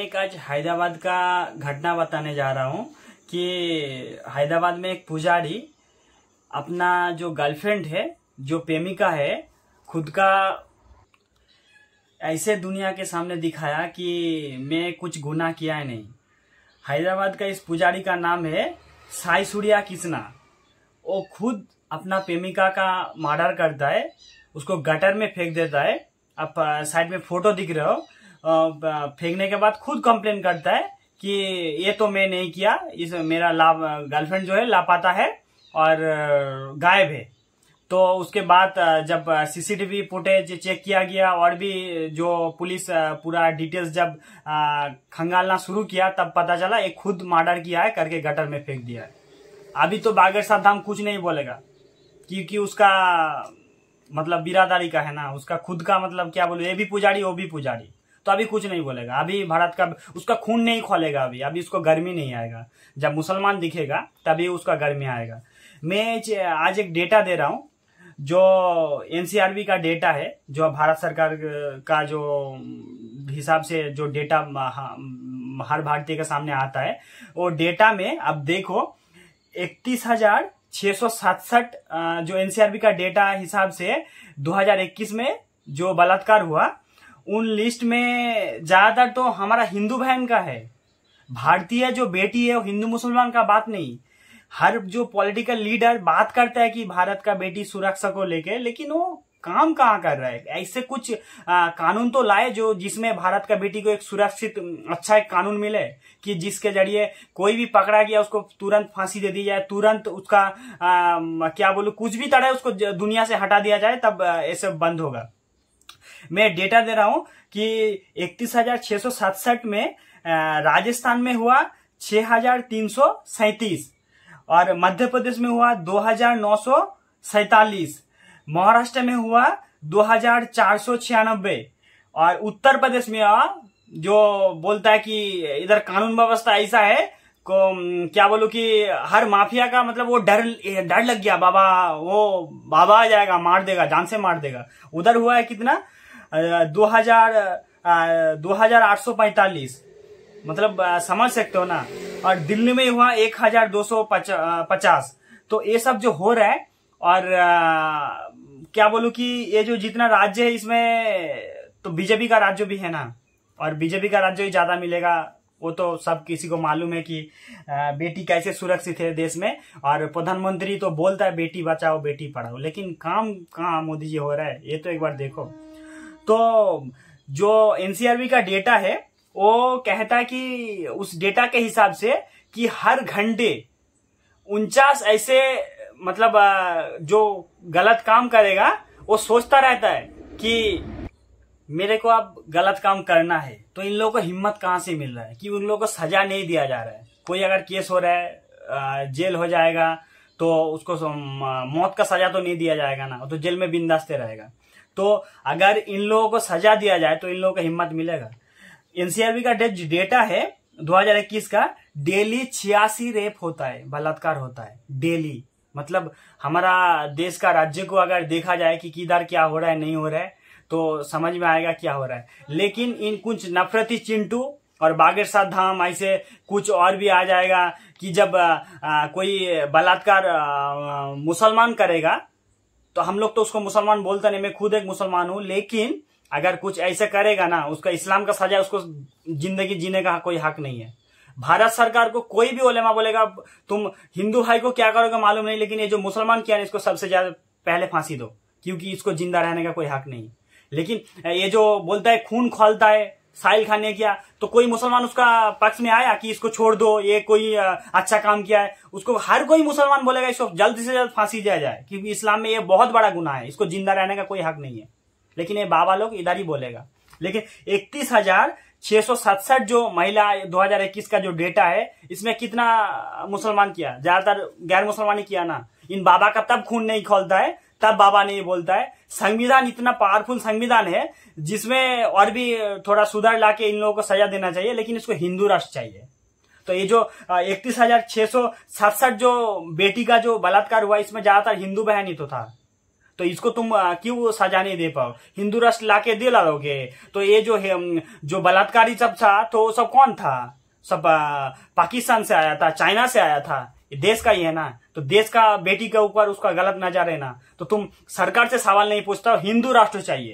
एक आज हैदराबाद का घटना बताने जा रहा हूँ कि हैदराबाद में एक पुजारी अपना जो गर्लफ्रेंड है जो प्रेमिका है खुद का ऐसे दुनिया के सामने दिखाया कि मैं कुछ गुना किया है नहीं हैदराबाद का इस पुजारी का नाम है साई सूर्या किसना वो खुद अपना प्रेमिका का मर्डर करता है उसको गटर में फेंक देता है आप साइड में फोटो दिख रहे हो फेंकने के बाद खुद कंप्लेन करता है कि ये तो मैं नहीं किया इस मेरा लाभ गर्लफ्रेंड जो है लापाता है और गायब है तो उसके बाद जब सीसीटीवी फुटेज चेक किया गया और भी जो पुलिस पूरा डिटेल्स जब खंगालना शुरू किया तब पता चला ये खुद मर्डर किया है करके गटर में फेंक दिया है अभी तो साहब धाम कुछ नहीं बोलेगा क्योंकि उसका मतलब बिरादारी का है ना उसका खुद का मतलब क्या बोलो ये भी पुजारी वो भी पुजारी तो अभी कुछ नहीं बोलेगा अभी भारत का उसका खून नहीं खोलेगा अभी अभी उसको गर्मी नहीं आएगा जब मुसलमान दिखेगा तभी उसका गर्मी आएगा मैं आज एक डेटा दे रहा हूँ जो एनसीआरबी का डेटा है जो भारत सरकार का जो हिसाब से जो डेटा हर भारतीय के सामने आता है वो डेटा में अब देखो इकतीस हजार छह सौ जो एनसीआरबी का डेटा हिसाब से 2021 में जो बलात्कार हुआ उन लिस्ट में ज्यादातर तो हमारा हिंदू बहन का है भारतीय जो बेटी है वो हिंदू मुसलमान का बात नहीं हर जो पॉलिटिकल लीडर बात करता है कि भारत का बेटी सुरक्षा को लेके लेकिन वो काम कहाँ कर रहा है ऐसे कुछ आ, कानून तो लाए जो जिसमें भारत का बेटी को एक सुरक्षित अच्छा एक कानून मिले कि जिसके जरिए कोई भी पकड़ा गया उसको तुरंत फांसी दे दी जाए तुरंत उसका आ, क्या बोलू कुछ भी तरह उसको दुनिया से हटा दिया जाए तब ऐसे बंद होगा मैं डेटा दे रहा हूं कि इकतीस में राजस्थान में हुआ छह और मध्य प्रदेश में हुआ दो महाराष्ट्र में हुआ दो और उत्तर प्रदेश में जो बोलता है कि इधर कानून व्यवस्था ऐसा है को क्या बोलू कि हर माफिया का मतलब वो डर डर लग गया बाबा वो बाबा आ जाएगा मार देगा जान से मार देगा उधर हुआ है कितना दो हजार दो हजार आठ सौ मतलब समझ सकते हो ना और दिल्ली में हुआ एक हजार दो सौ पचास तो ये सब जो हो रहा है और आ, क्या बोलू कि ये जो जितना राज्य है इसमें तो बीजेपी का राज्य भी है ना और बीजेपी का राज्य ही ज्यादा मिलेगा वो तो सब किसी को मालूम है कि बेटी कैसे सुरक्षित है देश में और प्रधानमंत्री तो बोलता है बेटी बचाओ बेटी पढ़ाओ लेकिन काम कहाँ मोदी जी हो रहा है ये तो एक बार देखो तो जो एनसीआरबी का डेटा है वो कहता है कि उस डेटा के हिसाब से कि हर घंटे उनचास ऐसे मतलब जो गलत काम करेगा वो सोचता रहता है कि मेरे को अब गलत काम करना है तो इन लोगों को हिम्मत कहाँ से मिल रहा है कि उन लोगों को सजा नहीं दिया जा रहा है कोई अगर केस हो रहा है जेल हो जाएगा तो उसको मौत का सजा तो नहीं दिया जाएगा ना तो जेल में बिंदास्ते रहेगा तो अगर इन लोगों को सजा दिया जाए तो इन लोगों को हिम्मत मिलेगा एनसीआरबी का डेटा है 2021 का डेली छियासी रेप होता है बलात्कार होता है डेली मतलब हमारा देश का राज्य को अगर देखा जाए कि किधर क्या हो रहा है नहीं हो रहा है तो समझ में आएगा क्या हो रहा है लेकिन इन कुछ नफरती चिंटू और बागेश्वर धाम ऐसे कुछ और भी आ जाएगा कि जब आ, कोई बलात्कार मुसलमान करेगा तो हम लोग तो उसको मुसलमान बोलते नहीं मैं खुद एक मुसलमान हूं लेकिन अगर कुछ ऐसे करेगा ना उसका इस्लाम का सजा उसको जिंदगी जीने का कोई हक नहीं है भारत सरकार को कोई भी ओलेमा बोलेगा तुम हिंदू भाई को क्या करोगे मालूम नहीं लेकिन ये जो मुसलमान किया है इसको सबसे ज्यादा पहले फांसी दो क्योंकि इसको जिंदा रहने का कोई हक नहीं लेकिन ये जो बोलता है खून खोलता है साहिल खान ने किया तो कोई मुसलमान उसका पक्ष में आया कि इसको छोड़ दो ये कोई अच्छा काम किया है उसको हर कोई मुसलमान बोलेगा इसको जल्द से जल्द फांसी दिया जाए क्योंकि इस्लाम में ये बहुत बड़ा गुना है इसको जिंदा रहने का कोई हक नहीं है लेकिन ये बाबा लोग इधर ही बोलेगा लेकिन इकतीस हजार छह सौ जो महिला दो का जो डेटा है इसमें कितना मुसलमान किया ज्यादातर गैर मुसलमान ही किया ना इन बाबा का तब खून नहीं खोलता है तब बाबा ने ये बोलता है संविधान इतना पावरफुल संविधान है जिसमें और भी थोड़ा सुधार लाके इन लोगों को सजा देना चाहिए लेकिन इसको हिंदू राष्ट्र चाहिए तो ये जो इकतीस हजार छह सौ सड़सठ जो बेटी का जो बलात्कार हुआ इसमें ज्यादातर हिंदू बहन ही तो था तो इसको तुम क्यों सजा नहीं दे पाओ हिंदू राष्ट्र लाके दे लाओगे तो ये जो जो बलात्कारी सब था तो सब कौन था सब पाकिस्तान से आया था चाइना से आया था देश का ही है ना तो देश का बेटी के ऊपर उसका गलत नजर है ना तो तुम सरकार से सवाल नहीं पूछता हिंदू राष्ट्र चाहिए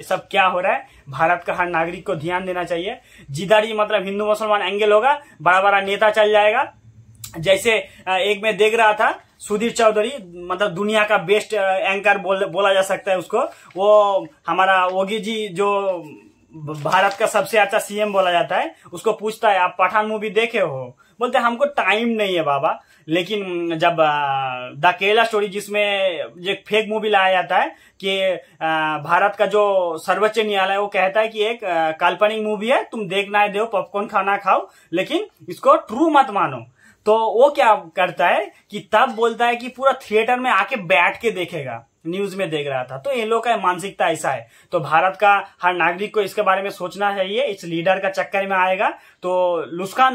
ये सब क्या हो रहा है भारत का हर नागरिक को ध्यान देना चाहिए जिधर मतलब हिंदू मुसलमान एंगल होगा बड़ा बड़ा नेता चल जाएगा जैसे एक में देख रहा था सुधीर चौधरी मतलब दुनिया का बेस्ट एंकर बोल, बोला जा सकता है उसको वो हमारा ओगी जी जो भारत का सबसे अच्छा सीएम बोला जाता है उसको पूछता है आप पठान मूवी देखे हो बोलते हमको टाइम नहीं है बाबा लेकिन जब द केला स्टोरी जिसमें एक फेक मूवी लाया जाता है कि भारत का जो सर्वोच्च न्यायालय वो कहता है कि एक काल्पनिक मूवी है तुम देखना है दो पॉपकॉर्न खाना खाओ लेकिन इसको ट्रू मत मानो तो वो क्या करता है कि तब बोलता है कि पूरा थिएटर में आके बैठ के देखेगा न्यूज में देख रहा था तो इन लोग का मानसिकता ऐसा है तो भारत का हर नागरिक को इसके बारे में सोचना चाहिए इस लीडर का चक्कर में आएगा तो लुस्कान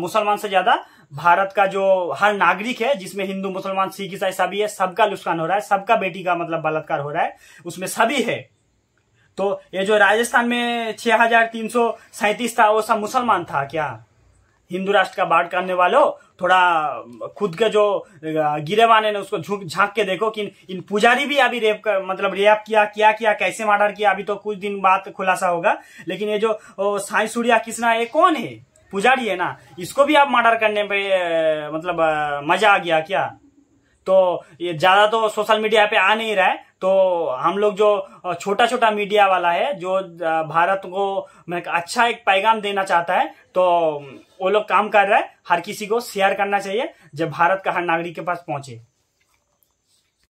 मुसलमान से ज्यादा भारत का जो हर नागरिक है जिसमें हिंदू मुसलमान सिख ईसाई सभी है सबका लुस्कान हो रहा है सबका बेटी का मतलब बलात्कार हो रहा है उसमें सभी है तो ये जो राजस्थान में छह हजार तीन सौ सैंतीस था वो सब मुसलमान था क्या हिंदू राष्ट्र का बाढ़ करने वालों थोड़ा खुद के जो गिरेवाने ने उसको झुक झांक के देखो कि इन, इन पुजारी भी अभी रेप कर, मतलब रेप किया क्या किया कैसे मर्डर किया अभी तो कुछ दिन बाद खुलासा होगा लेकिन ये जो साई सूर्या कृष्णा ये कौन है पुजारी है ना इसको भी आप मर्डर करने पे मतलब मजा आ गया क्या तो ये ज्यादा तो सोशल मीडिया पे आ नहीं रहा है तो हम लोग जो छोटा छोटा मीडिया वाला है जो भारत को मैं अच्छा एक पैगाम देना चाहता है तो वो लोग काम कर रहा है हर किसी को शेयर करना चाहिए जब भारत का हर नागरिक के पास पहुंचे